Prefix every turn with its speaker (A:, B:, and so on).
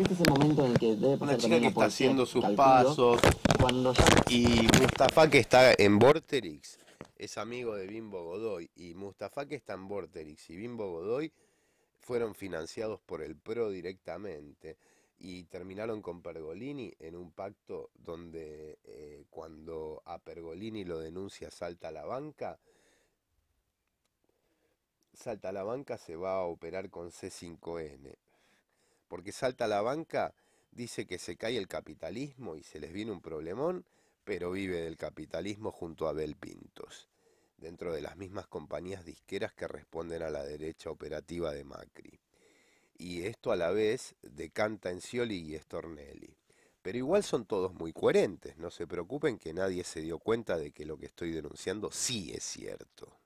A: Este es el momento en el que debe Una chica que está haciendo sus pasos. Y
B: Mustafa que está en Vorterix
C: es amigo de Bimbo Godoy. Y Mustafa que está en Vorterix y Bimbo Godoy fueron financiados por el PRO directamente y terminaron con Pergolini en un pacto donde eh, cuando a Pergolini lo denuncia salta a la banca, salta la banca se va a operar con C5N porque salta la banca, dice que se cae el capitalismo y se les viene un problemón, pero vive del capitalismo junto a Abel Pintos, dentro de las mismas compañías disqueras que responden a la derecha operativa de Macri. Y esto a la vez decanta en Scioli y Stornelli. Pero igual son todos muy coherentes, no se preocupen que nadie se dio cuenta de que lo que estoy denunciando sí es cierto.